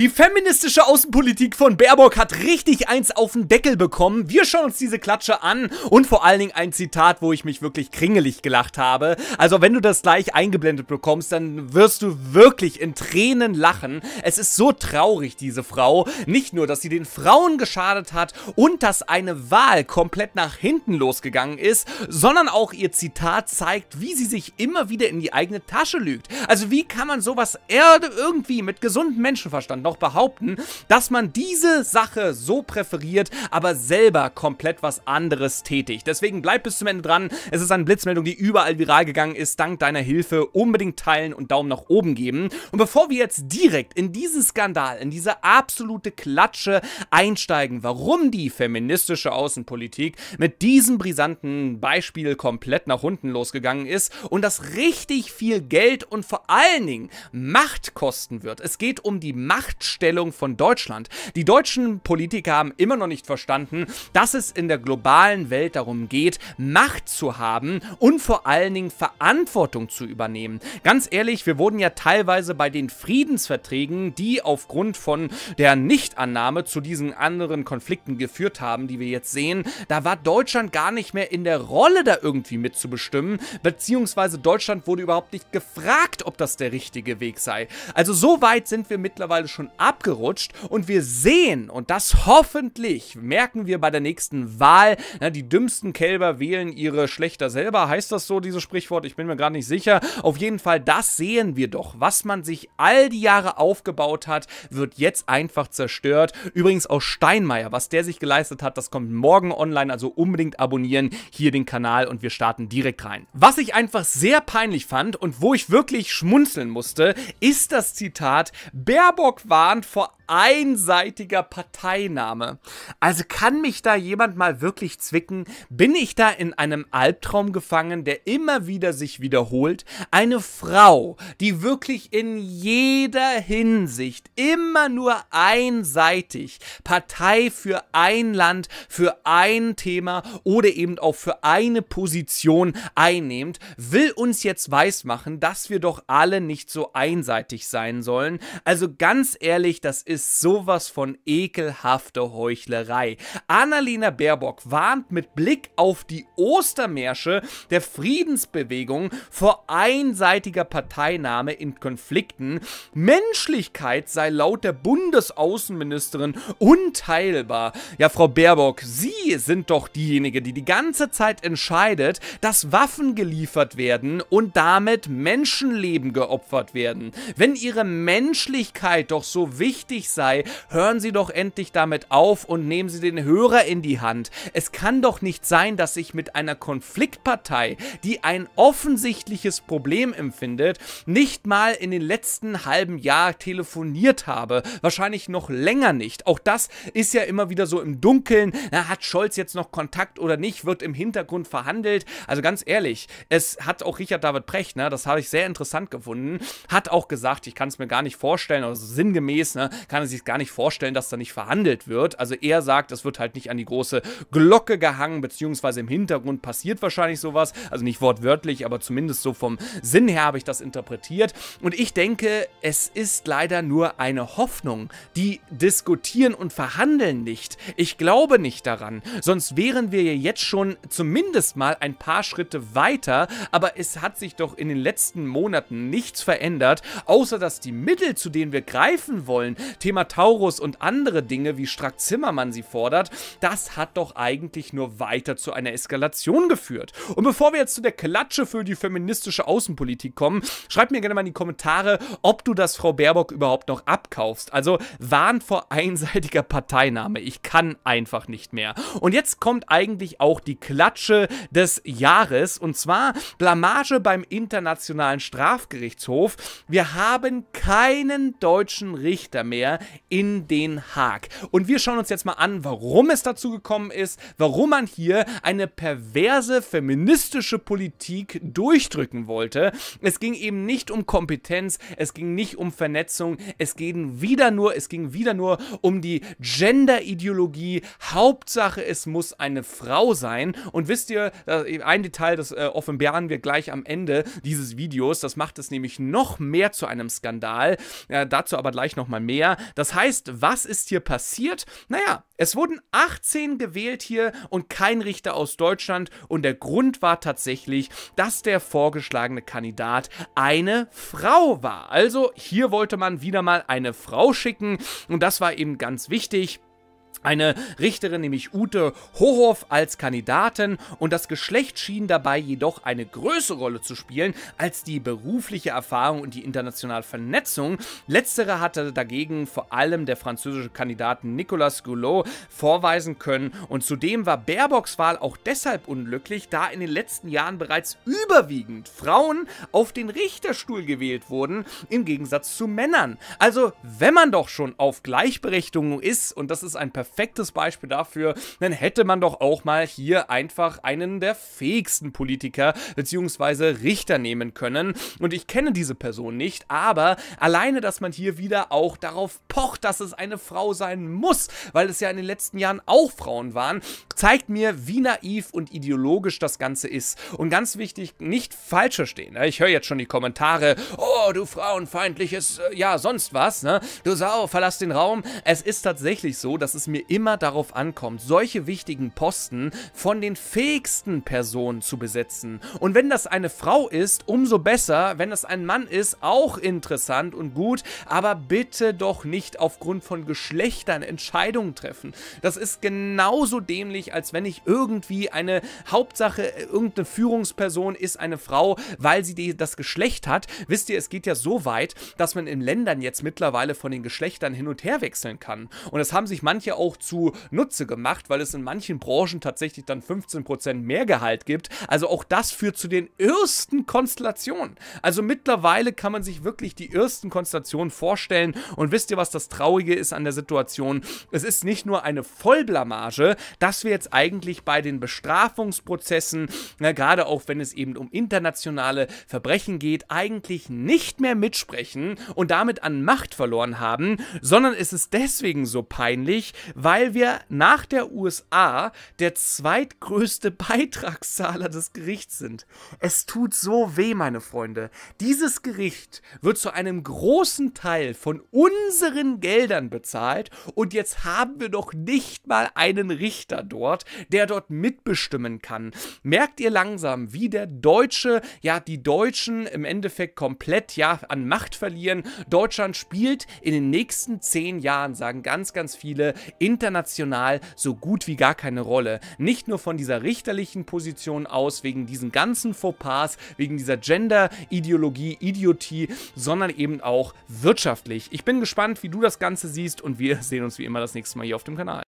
Die feministische Außenpolitik von Baerbock hat richtig eins auf den Deckel bekommen. Wir schauen uns diese Klatsche an und vor allen Dingen ein Zitat, wo ich mich wirklich kringelig gelacht habe. Also wenn du das gleich eingeblendet bekommst, dann wirst du wirklich in Tränen lachen. Es ist so traurig, diese Frau. Nicht nur, dass sie den Frauen geschadet hat und dass eine Wahl komplett nach hinten losgegangen ist, sondern auch ihr Zitat zeigt, wie sie sich immer wieder in die eigene Tasche lügt. Also wie kann man sowas irgendwie mit gesundem Menschenverstand noch behaupten, dass man diese Sache so präferiert, aber selber komplett was anderes tätigt. Deswegen bleibt bis zum Ende dran. Es ist eine Blitzmeldung, die überall viral gegangen ist. Dank deiner Hilfe unbedingt teilen und Daumen nach oben geben. Und bevor wir jetzt direkt in diesen Skandal, in diese absolute Klatsche einsteigen, warum die feministische Außenpolitik mit diesem brisanten Beispiel komplett nach unten losgegangen ist und das richtig viel Geld und vor allen Dingen Macht kosten wird. Es geht um die Macht Machtstellung von Deutschland. Die deutschen Politiker haben immer noch nicht verstanden, dass es in der globalen Welt darum geht, Macht zu haben und vor allen Dingen Verantwortung zu übernehmen. Ganz ehrlich, wir wurden ja teilweise bei den Friedensverträgen, die aufgrund von der Nichtannahme zu diesen anderen Konflikten geführt haben, die wir jetzt sehen, da war Deutschland gar nicht mehr in der Rolle, da irgendwie mitzubestimmen, beziehungsweise Deutschland wurde überhaupt nicht gefragt, ob das der richtige Weg sei. Also so weit sind wir mittlerweile schon davon abgerutscht und wir sehen, und das hoffentlich merken wir bei der nächsten Wahl, na, die dümmsten Kälber wählen ihre Schlechter selber, heißt das so, dieses Sprichwort? Ich bin mir gerade nicht sicher. Auf jeden Fall, das sehen wir doch. Was man sich all die Jahre aufgebaut hat, wird jetzt einfach zerstört. Übrigens auch Steinmeier, was der sich geleistet hat, das kommt morgen online, also unbedingt abonnieren hier den Kanal und wir starten direkt rein. Was ich einfach sehr peinlich fand und wo ich wirklich schmunzeln musste, ist das Zitat, Baerbock war gewarnt vor einseitiger Parteinahme. Also kann mich da jemand mal wirklich zwicken? Bin ich da in einem Albtraum gefangen, der immer wieder sich wiederholt? Eine Frau, die wirklich in jeder Hinsicht immer nur einseitig Partei für ein Land, für ein Thema oder eben auch für eine Position einnimmt, will uns jetzt weismachen, dass wir doch alle nicht so einseitig sein sollen. Also ganz ehrlich, das ist sowas von ekelhafte Heuchlerei. Annalena Baerbock warnt mit Blick auf die Ostermärsche der Friedensbewegung vor einseitiger Parteinahme in Konflikten. Menschlichkeit sei laut der Bundesaußenministerin unteilbar. Ja, Frau Baerbock, Sie sind doch diejenige, die die ganze Zeit entscheidet, dass Waffen geliefert werden und damit Menschenleben geopfert werden. Wenn Ihre Menschlichkeit doch so so wichtig sei, hören Sie doch endlich damit auf und nehmen Sie den Hörer in die Hand. Es kann doch nicht sein, dass ich mit einer Konfliktpartei, die ein offensichtliches Problem empfindet, nicht mal in den letzten halben Jahr telefoniert habe. Wahrscheinlich noch länger nicht. Auch das ist ja immer wieder so im Dunkeln. Na, hat Scholz jetzt noch Kontakt oder nicht? Wird im Hintergrund verhandelt? Also ganz ehrlich, es hat auch Richard David Precht, ne, das habe ich sehr interessant gefunden, hat auch gesagt, ich kann es mir gar nicht vorstellen, also sinngemäß sinngemäß ne, kann er sich gar nicht vorstellen, dass da nicht verhandelt wird. Also er sagt, es wird halt nicht an die große Glocke gehangen, beziehungsweise im Hintergrund passiert wahrscheinlich sowas. Also nicht wortwörtlich, aber zumindest so vom Sinn her habe ich das interpretiert. Und ich denke, es ist leider nur eine Hoffnung. Die diskutieren und verhandeln nicht. Ich glaube nicht daran. Sonst wären wir ja jetzt schon zumindest mal ein paar Schritte weiter. Aber es hat sich doch in den letzten Monaten nichts verändert, außer dass die Mittel, zu denen wir greifen, schaffen wollen. Thema Taurus und andere Dinge, wie Strack Zimmermann sie fordert, das hat doch eigentlich nur weiter zu einer Eskalation geführt. Und bevor wir jetzt zu der Klatsche für die feministische Außenpolitik kommen, schreib mir gerne mal in die Kommentare, ob du das Frau Baerbock überhaupt noch abkaufst. Also warnt vor einseitiger Parteinahme. Ich kann einfach nicht mehr. Und jetzt kommt eigentlich auch die Klatsche des Jahres und zwar Blamage beim Internationalen Strafgerichtshof. Wir haben keinen deutschen Richter mehr in Den Haag. Und wir schauen uns jetzt mal an, warum es dazu gekommen ist, warum man hier eine perverse feministische Politik durchdrücken wollte. Es ging eben nicht um Kompetenz, es ging nicht um Vernetzung, es ging wieder nur, es ging wieder nur um die Gender-Ideologie. Hauptsache, es muss eine Frau sein. Und wisst ihr, ein Detail, das äh, offenbaren wir gleich am Ende dieses Videos, das macht es nämlich noch mehr zu einem Skandal. Äh, dazu aber gleich gleich nochmal mehr. Das heißt, was ist hier passiert? Naja, es wurden 18 gewählt hier und kein Richter aus Deutschland und der Grund war tatsächlich, dass der vorgeschlagene Kandidat eine Frau war. Also hier wollte man wieder mal eine Frau schicken und das war eben ganz wichtig eine Richterin, nämlich Ute Hohoff, als Kandidatin und das Geschlecht schien dabei jedoch eine größere Rolle zu spielen als die berufliche Erfahrung und die internationale Vernetzung. Letztere hatte dagegen vor allem der französische Kandidat Nicolas Goulot vorweisen können und zudem war Baerbocks Wahl auch deshalb unglücklich, da in den letzten Jahren bereits überwiegend Frauen auf den Richterstuhl gewählt wurden, im Gegensatz zu Männern. Also, wenn man doch schon auf Gleichberechtigung ist, und das ist ein perfektes perfektes Beispiel dafür, dann hätte man doch auch mal hier einfach einen der fähigsten Politiker bzw. Richter nehmen können. Und ich kenne diese Person nicht, aber alleine, dass man hier wieder auch darauf pocht, dass es eine Frau sein muss, weil es ja in den letzten Jahren auch Frauen waren, zeigt mir, wie naiv und ideologisch das Ganze ist. Und ganz wichtig, nicht falsch verstehen. Ne? Ich höre jetzt schon die Kommentare, oh, du frauenfeindliches, äh, ja, sonst was, ne? Du Sau, verlass den Raum. Es ist tatsächlich so, dass es mir immer darauf ankommt, solche wichtigen Posten von den fähigsten Personen zu besetzen. Und wenn das eine Frau ist, umso besser. Wenn das ein Mann ist, auch interessant und gut. Aber bitte doch nicht aufgrund von Geschlechtern Entscheidungen treffen. Das ist genauso dämlich, als wenn ich irgendwie eine Hauptsache, irgendeine Führungsperson ist eine Frau, weil sie die, das Geschlecht hat. Wisst ihr, es geht ja so weit, dass man in Ländern jetzt mittlerweile von den Geschlechtern hin und her wechseln kann. Und das haben sich manche auch auch zu Nutze gemacht, weil es in manchen Branchen tatsächlich dann 15% mehr Gehalt gibt. Also auch das führt zu den ersten Konstellationen. Also mittlerweile kann man sich wirklich die ersten Konstellationen vorstellen. Und wisst ihr, was das Traurige ist an der Situation? Es ist nicht nur eine Vollblamage, dass wir jetzt eigentlich bei den Bestrafungsprozessen, na, ne, gerade auch wenn es eben um internationale Verbrechen geht, eigentlich nicht mehr mitsprechen und damit an Macht verloren haben, sondern es ist deswegen so peinlich, weil wir nach der USA der zweitgrößte Beitragszahler des Gerichts sind. Es tut so weh, meine Freunde. Dieses Gericht wird zu einem großen Teil von unseren Geldern bezahlt und jetzt haben wir doch nicht mal einen Richter dort, der dort mitbestimmen kann. Merkt ihr langsam, wie der Deutsche, ja, die Deutschen im Endeffekt komplett, ja, an Macht verlieren. Deutschland spielt in den nächsten zehn Jahren, sagen ganz, ganz viele, international so gut wie gar keine Rolle. Nicht nur von dieser richterlichen Position aus, wegen diesen ganzen Fauxpas, wegen dieser Gender-Ideologie, Idiotie, sondern eben auch wirtschaftlich. Ich bin gespannt, wie du das Ganze siehst und wir sehen uns wie immer das nächste Mal hier auf dem Kanal.